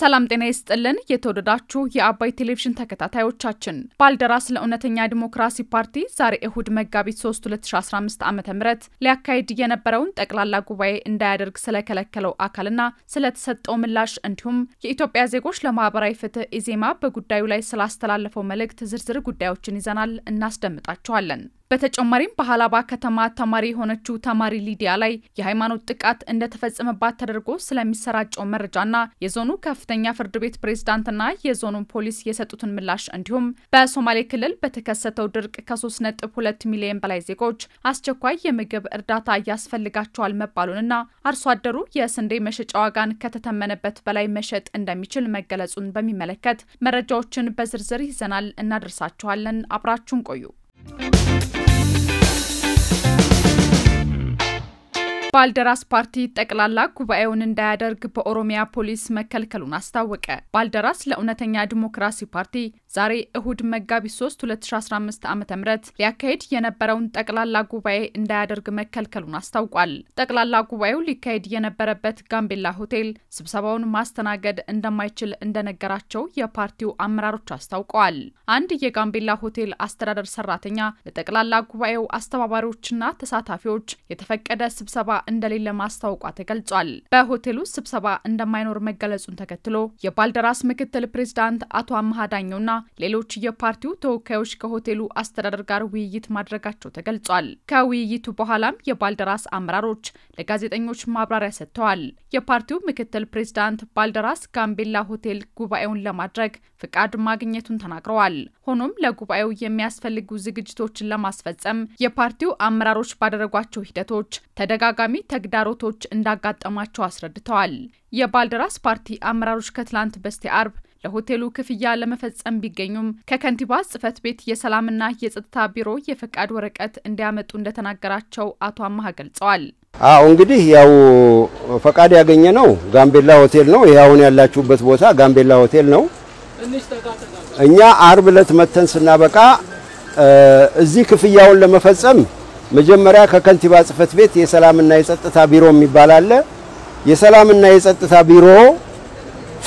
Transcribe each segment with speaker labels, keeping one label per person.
Speaker 1: ሰላም ጤና ይስጥልን። የተወደዳችሁ የአባይ ቴሌቪዥን ተከታታዮቻችን፣ ባልደራስ ለእውነተኛ ዲሞክራሲ ፓርቲ ዛሬ እሁድ መጋቢት 3 2015 ዓ ም ሊያካሂድ የነበረውን ጠቅላላ ጉባኤ እንዳያደርግ ስለከለከለው አካልና ስለተሰጠው ምላሽ እንዲሁም የኢትዮጵያ ዜጎች ለማህበራዊ ፍትህ ኢዜማ በጉዳዩ ላይ ስላስተላለፈው መልእክት ዝርዝር ጉዳዮችን ይዘናል፣ እናስደምጣችኋለን። በተጨማሪም በሀላባ ከተማ ተማሪ የሆነችው ተማሪ ሊዲያ ላይ የሃይማኖት ጥቃት እንደተፈጸመባት ተደርጎ ስለሚሰራጨው መረጃና የዞኑ ከፍተኛ ፍርድ ቤት ፕሬዝዳንትና የዞኑ ፖሊስ የሰጡትን ምላሽ እንዲሁም በሶማሌ ክልል በተከሰተው ድርቅ ከ3.2 ሚሊዮን በላይ ዜጎች አስቸኳይ የምግብ እርዳታ ያስፈልጋቸዋል መባሉንና አርሶ አደሩ የስንዴ መሸጫ ዋጋን ከተተመነበት በላይ መሸጥ እንደሚችል መገለጹን በሚመለከት መረጃዎችን በዝርዝር ይዘናል እናደርሳችኋለን። አብራችሁን ቆዩ። ባልደራስ ፓርቲ ጠቅላላ ጉባኤውን እንዳያደርግ በኦሮሚያ ፖሊስ መከልከሉን አስታወቀ። ባልደራስ ለእውነተኛ ዲሞክራሲ ፓርቲ ዛሬ እሁድ መጋቢት 3 2015 ዓ ም ሊያካሄድ የነበረውን ጠቅላላ ጉባኤ እንዳያደርግ መከልከሉን አስታውቋል። ጠቅላላ ጉባኤው ሊካሄድ የነበረበት ጋምቤላ ሆቴል ስብሰባውን ማስተናገድ እንደማይችል እንደነገራቸው የፓርቲው አመራሮች አስታውቀዋል። አንድ የጋምቤላ ሆቴል አስተዳደር ሰራተኛ ለጠቅላላ ጉባኤው አስተባባሪዎችና ተሳታፊዎች የተፈቀደ ስብሰባ እንደሌለ ማስታወቋ ተገልጿል። በሆቴል ውስጥ ስብሰባ እንደማይኖር መገለጹን ተከትሎ የባልደራስ ምክትል ፕሬዝዳንት አቶ አመሃ ዳኘውና ሌሎች የፓርቲው ተወካዮች ከሆቴሉ አስተዳደር ጋር ውይይት ማድረጋቸው ተገልጿል። ከውይይቱ በኋላም የባልደራስ አመራሮች ለጋዜጠኞች ማብራሪያ ሰጥተዋል። የፓርቲው ምክትል ፕሬዝዳንት ባልደራስ ጋምቤላ ሆቴል ጉባኤውን ለማድረግ ፍቃድ ማግኘቱን ተናግረዋል። ሆኖም ለጉባኤው የሚያስፈልጉ ዝግጅቶችን ለማስፈጸም የፓርቲው አመራሮች ባደረጓቸው ሂደቶች ተደጋጋሚ ተደጋጋሚ ተግዳሮቶች እንዳጋጠማቸው አስረድተዋል። የባልደራስ ፓርቲ አመራሮች ከትላንት በስቲያ አርብ ለሆቴሉ ክፍያ ለመፈጸም ቢገኙም ከከንቲባ ጽህፈት ቤት የሰላምና የጸጥታ ቢሮ የፈቃድ ወረቀት እንዲያመጡ እንደተናገራቸው አቶ አማሃ ገልጸዋል።
Speaker 2: አዎ እንግዲህ ያው ፈቃድ ያገኘ ነው ጋምቤላ ሆቴል ነው። ይህ አሁን ያላችሁበት ቦታ ጋምቤላ ሆቴል ነው። እኛ አርብ ዕለት መተን ስናበቃ እዚህ ክፍያውን ለመፈጸም መጀመሪያ ከከንቲባ ጽህፈት ቤት የሰላምና የጸጥታ ቢሮ የሚባል አለ። የሰላምና የጸጥታ ቢሮ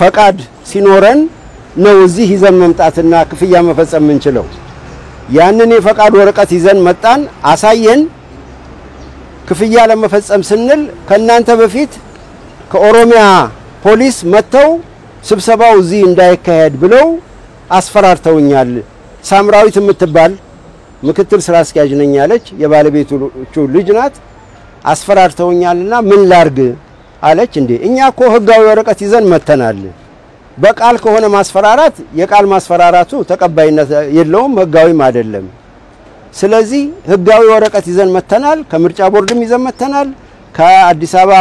Speaker 2: ፈቃድ ሲኖረን ነው እዚህ ይዘን መምጣትና ክፍያ መፈጸም የምንችለው። ያንን የፈቃድ ወረቀት ይዘን መጣን፣ አሳየን። ክፍያ ለመፈጸም ስንል ከእናንተ በፊት ከኦሮሚያ ፖሊስ መጥተው ስብሰባው እዚህ እንዳይካሄድ ብለው አስፈራርተውኛል። ሳምራዊት የምትባል ምክትል ስራ አስኪያጅ ነኝ ያለች የባለቤቶቹ ልጅ ናት። አስፈራርተውኛልና ምን ላርግ አለች። እንዴ እኛ እኮ ህጋዊ ወረቀት ይዘን መተናል። በቃል ከሆነ ማስፈራራት የቃል ማስፈራራቱ ተቀባይነት የለውም፣ ህጋዊም አይደለም። ስለዚህ ህጋዊ ወረቀት ይዘን መተናል። ከምርጫ ቦርድም ይዘን መተናል። ከአዲስ አበባ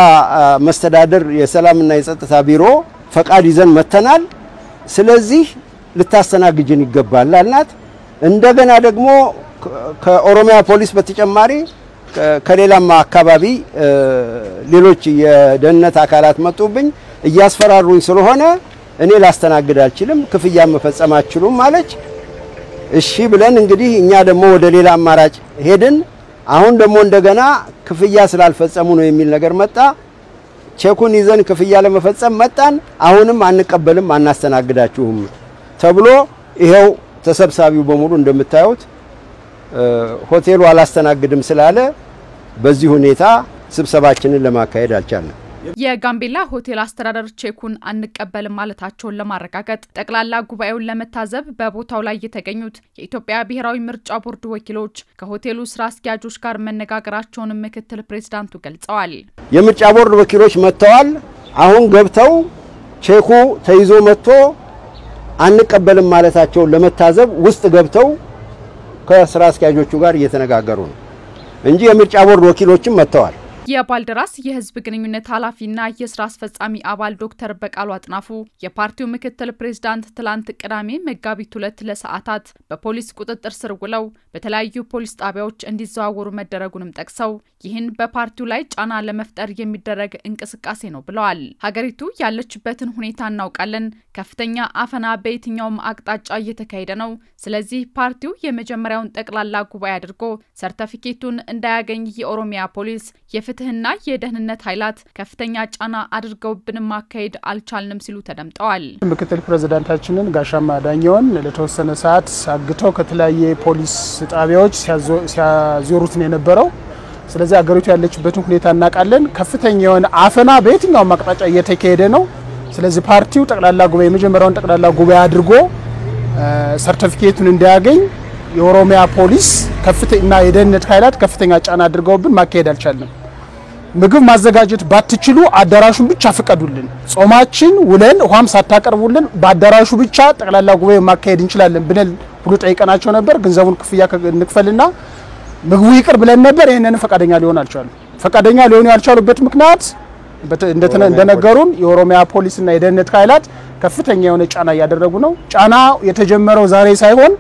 Speaker 2: መስተዳደር የሰላምና የጸጥታ ቢሮ ፈቃድ ይዘን መተናል። ስለዚህ ልታስተናግጅን ይገባል አልናት። እንደገና ደግሞ ከኦሮሚያ ፖሊስ በተጨማሪ ከሌላም አካባቢ ሌሎች የደህንነት አካላት መጡብኝ፣ እያስፈራሩኝ ስለሆነ እኔ ላስተናግድ አልችልም፣ ክፍያ መፈጸም አችሉም ማለች። እሺ ብለን እንግዲህ እኛ ደግሞ ወደ ሌላ አማራጭ ሄድን። አሁን ደግሞ እንደገና ክፍያ ስላልፈጸሙ ነው የሚል ነገር መጣ። ቼኩን ይዘን ክፍያ ለመፈጸም መጣን። አሁንም አንቀበልም፣ አናስተናግዳችሁም ተብሎ ይኸው ተሰብሳቢው በሙሉ እንደምታዩት ሆቴሉ አላስተናግድም ስላለ በዚህ ሁኔታ ስብሰባችንን ለማካሄድ አልቻለም።
Speaker 1: የጋምቤላ ሆቴል አስተዳደር ቼኩን አንቀበልም ማለታቸውን ለማረጋገጥ ጠቅላላ ጉባኤውን ለመታዘብ በቦታው ላይ የተገኙት የኢትዮጵያ ብሔራዊ ምርጫ ቦርድ ወኪሎች ከሆቴሉ ስራ አስኪያጆች ጋር መነጋገራቸውን ምክትል ፕሬዚዳንቱ ገልጸዋል።
Speaker 2: የምርጫ ቦርድ ወኪሎች መጥተዋል። አሁን ገብተው ቼኩ ተይዞ መጥቶ አንቀበልም ማለታቸውን ለመታዘብ ውስጥ ገብተው ከስራ አስኪያጆቹ ጋር እየተነጋገሩ ነው እንጂ የምርጫ ቦርድ ወኪሎችም መጥተዋል።
Speaker 1: የባልደራስ የህዝብ ግንኙነት ኃላፊና የስራ አስፈጻሚ አባል ዶክተር በቃሉ አጥናፉ የፓርቲው ምክትል ፕሬዝዳንት ትላንት ቅዳሜ መጋቢት ሁለት ለሰዓታት በፖሊስ ቁጥጥር ስር ውለው በተለያዩ ፖሊስ ጣቢያዎች እንዲዘዋወሩ መደረጉንም ጠቅሰው ይህን በፓርቲው ላይ ጫና ለመፍጠር የሚደረግ እንቅስቃሴ ነው ብለዋል። ሀገሪቱ ያለችበትን ሁኔታ እናውቃለን። ከፍተኛ አፈና በየትኛውም አቅጣጫ እየተካሄደ ነው። ስለዚህ ፓርቲው የመጀመሪያውን ጠቅላላ ጉባኤ አድርጎ ሰርተፊኬቱን እንዳያገኝ የኦሮሚያ ፖሊስ የፍትህ ፍትህና የደህንነት ኃይላት ከፍተኛ ጫና አድርገውብን ማካሄድ አልቻልንም ሲሉ ተደምጠዋል።
Speaker 3: ምክትል ፕሬዚዳንታችንን ጋሻማ ዳኘውን ለተወሰነ ሰዓት አግተው ከተለያየ ፖሊስ ጣቢያዎች ሲያዞሩት ነው የነበረው። ስለዚህ አገሪቱ ያለችበትን ሁኔታ እናውቃለን። ከፍተኛ የሆነ አፈና በየትኛውም አቅጣጫ እየተካሄደ ነው። ስለዚህ ፓርቲው ጠቅላላ ጉባኤ የመጀመሪያውን ጠቅላላ ጉባኤ አድርጎ ሰርተፊኬቱን እንዲያገኝ የኦሮሚያ ፖሊስ ከፍተኛ የደህንነት ኃይላት ከፍተኛ ጫና አድርገውብን ማካሄድ አልቻለም። ምግብ ማዘጋጀት ባትችሉ አዳራሹን ብቻ ፍቀዱልን። ጾማችን ውለን ውሃም ሳታቀርቡልን በአዳራሹ ብቻ ጠቅላላ ጉባኤ ማካሄድ እንችላለን ብለን ሁሉ ጠይቀናቸው ነበር። ገንዘቡን ክፍያ እንክፈልና ምግቡ ይቅር ብለን ነበር። ይህንንም ፈቃደኛ ሊሆን አልቻሉ። ፈቃደኛ ሊሆኑ ያልቻሉበት ምክንያት እንደነገሩን የኦሮሚያ ፖሊስና የደህንነት ኃይላት ከፍተኛ የሆነ ጫና እያደረጉ ነው። ጫና የተጀመረው ዛሬ ሳይሆን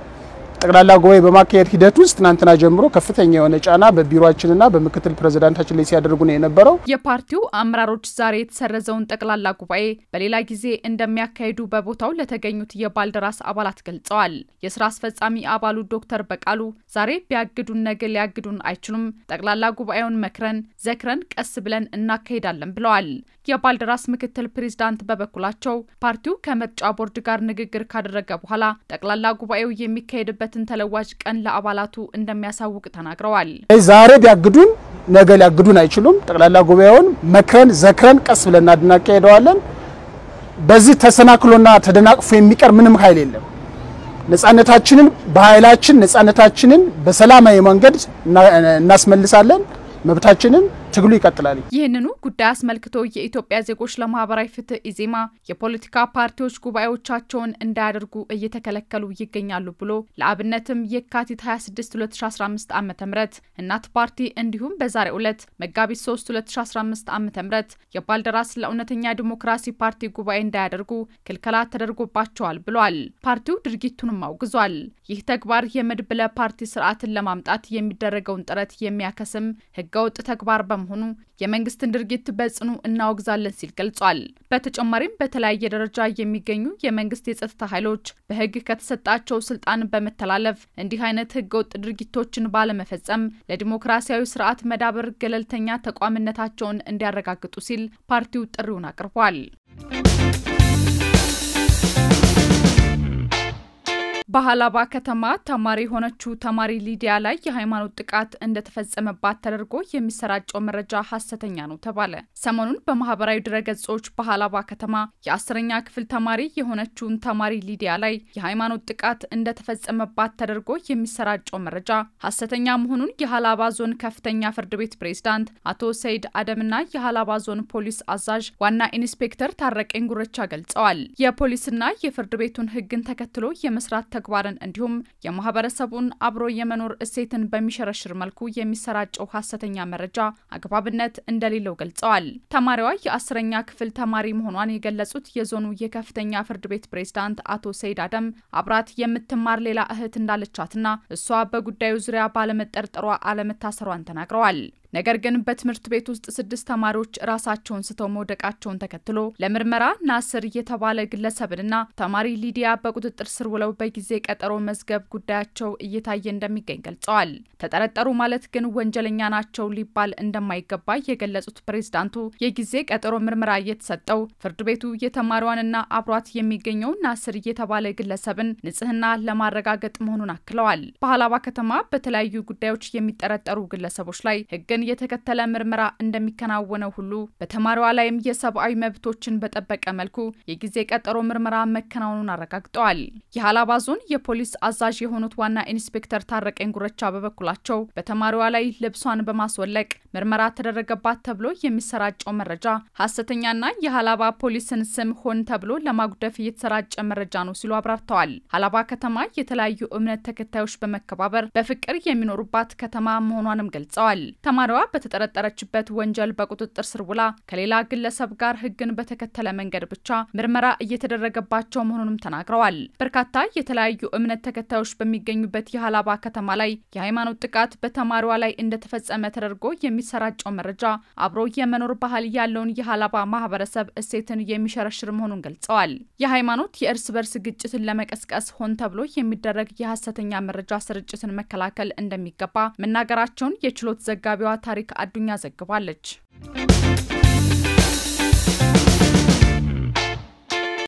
Speaker 3: ጠቅላላ ጉባኤ በማካሄድ ሂደት ውስጥ ትናንትና ጀምሮ ከፍተኛ የሆነ ጫና በቢሮችንና በምክትል ፕሬዚዳንታችን ላይ ሲያደርጉ ነው የነበረው።
Speaker 1: የፓርቲው አመራሮች ዛሬ የተሰረዘውን ጠቅላላ ጉባኤ በሌላ ጊዜ እንደሚያካሂዱ በቦታው ለተገኙት የባልደራስ አባላት ገልጸዋል። የስራ አስፈጻሚ አባሉ ዶክተር በቃሉ ዛሬ ቢያግዱን ነገ ሊያግዱን አይችሉም፣ ጠቅላላ ጉባኤውን መክረን ዘክረን ቀስ ብለን እናካሄዳለን ብለዋል። የባልደራስ ምክትል ፕሬዚዳንት በበኩላቸው ፓርቲው ከምርጫ ቦርድ ጋር ንግግር ካደረገ በኋላ ጠቅላላ ጉባኤው የሚካሄድበት የምረትን ተለዋጭ ቀን ለአባላቱ እንደሚያሳውቅ ተናግረዋል።
Speaker 3: ዛሬ ቢያግዱን ነገ ሊያግዱን አይችሉም። ጠቅላላ ጉባኤውን መክረን ዘክረን ቀስ ብለን ሄደዋለን። በዚህ ተሰናክሎና ተደናቅፎ የሚቀር ምንም ኃይል የለም። ነጻነታችንን በኃይላችን ነጻነታችንን በሰላማዊ መንገድ እናስመልሳለን መብታችንን ትግሉ ይቀጥላል።
Speaker 1: ይህንኑ ጉዳይ አስመልክቶ የኢትዮጵያ ዜጎች ለማህበራዊ ፍትህ ኢዜማ የፖለቲካ ፓርቲዎች ጉባኤዎቻቸውን እንዳያደርጉ እየተከለከሉ ይገኛሉ ብሎ ለአብነትም የካቲት 26 2015 ዓ ም እናት ፓርቲ እንዲሁም በዛሬ ዕለት መጋቢት 3 2015 ዓ ም የባልደራስ ለእውነተኛ ዲሞክራሲ ፓርቲ ጉባኤ እንዳያደርጉ ክልከላ ተደርጎባቸዋል ብሏል። ፓርቲው ድርጊቱንም አውግዟል። ይህ ተግባር የመድብለ ፓርቲ ስርዓትን ለማምጣት የሚደረገውን ጥረት የሚያከስም ህገወጥ ተግባር በ በመሆኑ የመንግስትን ድርጊት በጽኑ እናወግዛለን ሲል ገልጿል። በተጨማሪም በተለያየ ደረጃ የሚገኙ የመንግስት የጸጥታ ኃይሎች በህግ ከተሰጣቸው ስልጣን በመተላለፍ እንዲህ አይነት ህገወጥ ድርጊቶችን ባለመፈጸም ለዲሞክራሲያዊ ስርዓት መዳበር ገለልተኛ ተቋምነታቸውን እንዲያረጋግጡ ሲል ፓርቲው ጥሪውን አቅርቧል። በሀላባ ከተማ ተማሪ የሆነችው ተማሪ ሊዲያ ላይ የሃይማኖት ጥቃት እንደተፈጸመባት ተደርጎ የሚሰራጨው መረጃ ሀሰተኛ ነው ተባለ። ሰሞኑን በማህበራዊ ድረገጾች በሀላባ ከተማ የአስረኛ ክፍል ተማሪ የሆነችውን ተማሪ ሊዲያ ላይ የሃይማኖት ጥቃት እንደተፈጸመባት ተደርጎ የሚሰራጨው መረጃ ሀሰተኛ መሆኑን የሀላባ ዞን ከፍተኛ ፍርድ ቤት ፕሬዝዳንት አቶ ሰይድ አደምና የሀላባ ዞን ፖሊስ አዛዥ ዋና ኢንስፔክተር ታረቀኝ ጉረቻ ገልጸዋል። የፖሊስና የፍርድ ቤቱን ህግን ተከትሎ የመስራት ተግባርን እንዲሁም የማህበረሰቡን አብሮ የመኖር እሴትን በሚሸረሽር መልኩ የሚሰራጨው ሀሰተኛ መረጃ አግባብነት እንደሌለው ገልጸዋል። ተማሪዋ የአስረኛ ክፍል ተማሪ መሆኗን የገለጹት የዞኑ የከፍተኛ ፍርድ ቤት ፕሬዝዳንት አቶ ሰይድ አደም አብራት የምትማር ሌላ እህት እንዳለቻትና እሷ በጉዳዩ ዙሪያ ባለመጠርጠሯ አለመታሰሯን ተናግረዋል። ነገር ግን በትምህርት ቤት ውስጥ ስድስት ተማሪዎች ራሳቸውን ስተው መውደቃቸውን ተከትሎ ለምርመራ ናስር የተባለ ግለሰብንና ተማሪ ሊዲያ በቁጥጥር ስር ውለው በጊዜ ቀጠሮ መዝገብ ጉዳያቸው እየታየ እንደሚገኝ ገልጸዋል። ተጠረጠሩ ማለት ግን ወንጀለኛ ናቸው ሊባል እንደማይገባ የገለጹት ፕሬዝዳንቱ የጊዜ ቀጠሮ ምርመራ እየተሰጠው ፍርድ ቤቱ የተማሪዋንና አብሯት የሚገኘው ናስር የተባለ ግለሰብን ንጽህና ለማረጋገጥ መሆኑን አክለዋል። በሀላባ ከተማ በተለያዩ ጉዳዮች የሚጠረጠሩ ግለሰቦች ላይ ህግን ሕግን የተከተለ ምርመራ እንደሚከናወነው ሁሉ በተማሪዋ ላይም የሰብአዊ መብቶችን በጠበቀ መልኩ የጊዜ ቀጠሮ ምርመራ መከናወኑን አረጋግጠዋል። የሀላባ ዞን የፖሊስ አዛዥ የሆኑት ዋና ኢንስፔክተር ታረቀኝ ጉረቻ በበኩላቸው በተማሪዋ ላይ ልብሷን በማስወለቅ ምርመራ ተደረገባት ተብሎ የሚሰራጨው መረጃ ሀሰተኛና የሀላባ ፖሊስን ስም ሆን ተብሎ ለማጉደፍ የተሰራጨ መረጃ ነው ሲሉ አብራርተዋል። ሀላባ ከተማ የተለያዩ እምነት ተከታዮች በመከባበር በፍቅር የሚኖሩባት ከተማ መሆኗንም ገልጸዋል። ተማሪ መርማሪዋ በተጠረጠረችበት ወንጀል በቁጥጥር ስር ውላ ከሌላ ግለሰብ ጋር ህግን በተከተለ መንገድ ብቻ ምርመራ እየተደረገባቸው መሆኑንም ተናግረዋል። በርካታ የተለያዩ እምነት ተከታዮች በሚገኙበት የሀላባ ከተማ ላይ የሃይማኖት ጥቃት በተማሪዋ ላይ እንደተፈጸመ ተደርጎ የሚሰራጨው መረጃ አብሮ የመኖር ባህል ያለውን የሀላባ ማህበረሰብ እሴትን የሚሸረሽር መሆኑን ገልጸዋል። የሃይማኖት የእርስ በርስ ግጭትን ለመቀስቀስ ሆን ተብሎ የሚደረግ የሀሰተኛ መረጃ ስርጭትን መከላከል እንደሚገባ መናገራቸውን የችሎት ዘጋቢዋ ታሪክ አዱኛ ዘግባለች።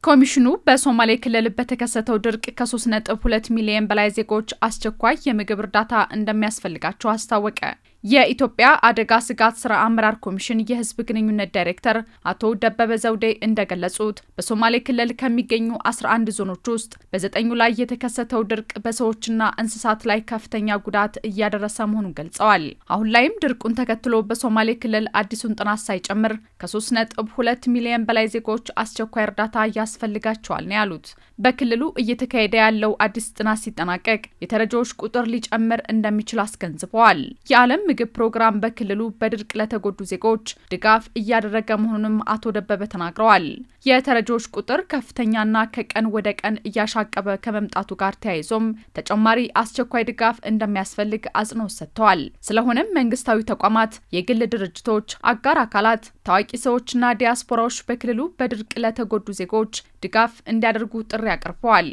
Speaker 1: ኮሚሽኑ በሶማሌ ክልል በተከሰተው ድርቅ ከ3.2 ሚሊዮን በላይ ዜጎች አስቸኳይ የምግብ እርዳታ እንደሚያስፈልጋቸው አስታወቀ። የኢትዮጵያ አደጋ ስጋት ስራ አመራር ኮሚሽን የህዝብ ግንኙነት ዳይሬክተር አቶ ደበበ ዘውዴ እንደገለጹት በሶማሌ ክልል ከሚገኙ 11 ዞኖች ውስጥ በዘጠኙ ላይ የተከሰተው ድርቅ በሰዎችና እንስሳት ላይ ከፍተኛ ጉዳት እያደረሰ መሆኑን ገልጸዋል። አሁን ላይም ድርቁን ተከትሎ በሶማሌ ክልል አዲሱን ጥናት ሳይጨምር ከ3.2 ሚሊዮን በላይ ዜጎች አስቸኳይ እርዳታ ያስፈልጋቸዋል ነው ያሉት። በክልሉ እየተካሄደ ያለው አዲስ ጥናት ሲጠናቀቅ የተረጂዎች ቁጥር ሊጨምር እንደሚችል አስገንዝበዋል። የዓለም ምግብ ፕሮግራም በክልሉ በድርቅ ለተጎዱ ዜጎች ድጋፍ እያደረገ መሆኑንም አቶ ደበበ ተናግረዋል። የተረጂዎች ቁጥር ከፍተኛና ከቀን ወደ ቀን እያሻቀበ ከመምጣቱ ጋር ተያይዞም ተጨማሪ አስቸኳይ ድጋፍ እንደሚያስፈልግ አጽንኦት ሰጥተዋል። ስለሆነም መንግስታዊ ተቋማት፣ የግል ድርጅቶች፣ አጋር አካላት፣ ታዋቂ ሰዎችና ዲያስፖራዎች በክልሉ በድርቅ ለተጎዱ ዜጎች ድጋፍ እንዲያደርጉ ጥሪ አቅርበዋል።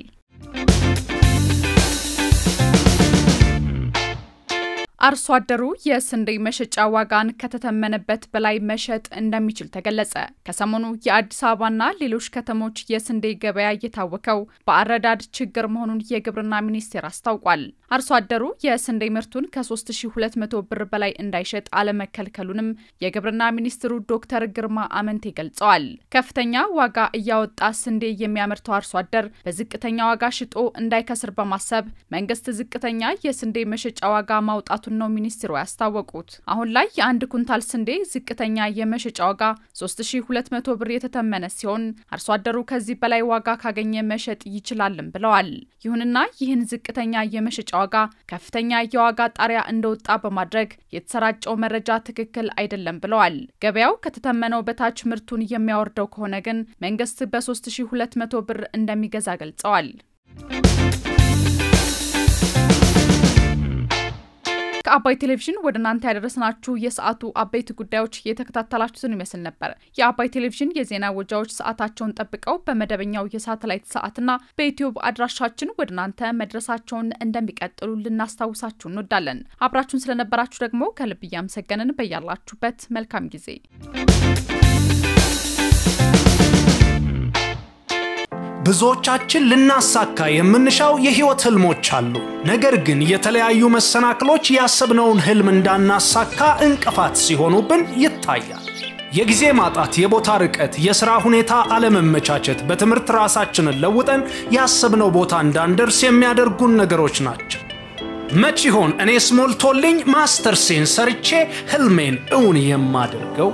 Speaker 1: አርሶ አደሩ የስንዴ መሸጫ ዋጋን ከተተመነበት በላይ መሸጥ እንደሚችል ተገለጸ። ከሰሞኑ የአዲስ አበባና ሌሎች ከተሞች የስንዴ ገበያ እየታወከው በአረዳድ ችግር መሆኑን የግብርና ሚኒስቴር አስታውቋል። አርሶ አደሩ የስንዴ ምርቱን ከ3200 ብር በላይ እንዳይሸጥ አለመከልከሉንም የግብርና ሚኒስትሩ ዶክተር ግርማ አመንቴ ገልጸዋል። ከፍተኛ ዋጋ እያወጣ ስንዴ የሚያመርተው አርሶ አደር በዝቅተኛ ዋጋ ሽጦ እንዳይከስር በማሰብ መንግስት ዝቅተኛ የስንዴ መሸጫ ዋጋ ማውጣቱ መግባቱን ነው ሚኒስትሩ ያስታወቁት። አሁን ላይ የአንድ ኩንታል ስንዴ ዝቅተኛ የመሸጫ ዋጋ 3200 ብር የተተመነ ሲሆን አርሶ አደሩ ከዚህ በላይ ዋጋ ካገኘ መሸጥ ይችላልም ብለዋል። ይሁንና ይህን ዝቅተኛ የመሸጫ ዋጋ ከፍተኛ የዋጋ ጣሪያ እንደወጣ በማድረግ የተሰራጨው መረጃ ትክክል አይደለም ብለዋል። ገበያው ከተተመነው በታች ምርቱን የሚያወርደው ከሆነ ግን መንግስት በ3200 ብር እንደሚገዛ ገልጸዋል። ከአባይ ቴሌቪዥን ወደ እናንተ ያደረስናችሁ የሰዓቱ አበይት ጉዳዮች እየተከታተላችሁትን ይመስል ነበር። የአባይ ቴሌቪዥን የዜና ወጃዎች ሰዓታቸውን ጠብቀው በመደበኛው የሳተላይት ሰዓትና በዩትዩብ አድራሻችን ወደ እናንተ መድረሳቸውን እንደሚቀጥሉ ልናስታውሳችሁ እንወዳለን። አብራችሁን ስለነበራችሁ ደግሞ ከልብ እያመሰገንን በያላችሁበት መልካም ጊዜ
Speaker 3: ብዙዎቻችን ልናሳካ የምንሻው የህይወት ህልሞች አሉ። ነገር ግን የተለያዩ መሰናክሎች ያሰብነውን ህልም እንዳናሳካ እንቅፋት ሲሆኑብን ይታያል። የጊዜ ማጣት፣ የቦታ ርቀት፣ የሥራ ሁኔታ አለመመቻቸት፣ በትምህርት ራሳችንን ለውጠን ያሰብነው ቦታ እንዳንደርስ የሚያደርጉን ነገሮች ናቸው። መች ይሆን እኔስ ሞልቶልኝ ማስተርሴን ሰርቼ ህልሜን እውን የማደርገው?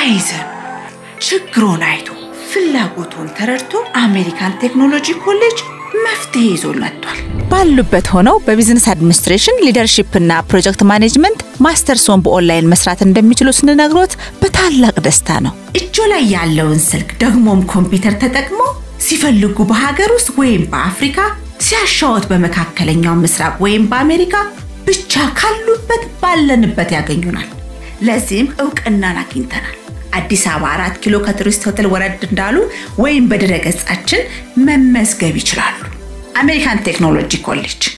Speaker 1: አይዘን ችግሩን አይቶ ፍላጎቱን ተረድቶ አሜሪካን ቴክኖሎጂ ኮሌጅ መፍትሄ ይዞ መጥቷል። ባሉበት ሆነው በቢዝነስ አድሚኒስትሬሽን ሊደርሺፕ እና ፕሮጀክት ማኔጅመንት ማስተርሶን በኦንላይን መስራት እንደሚችሉ ስንነግሮት በታላቅ ደስታ ነው። እጆ ላይ ያለውን ስልክ ደግሞም ኮምፒውተር ተጠቅሞ ሲፈልጉ በሀገር ውስጥ ወይም በአፍሪካ ሲያሻወት በመካከለኛው ምስራቅ ወይም በአሜሪካ ብቻ ካሉበት ባለንበት ያገኙናል። ለዚህም እውቅናን አግኝተናል። አዲስ አበባ አራት ኪሎ ከቱሪስት ሆቴል ወረድ እንዳሉ ወይም በድረ ገጻችን መመዝገብ ይችላሉ። አሜሪካን ቴክኖሎጂ ኮሌጅ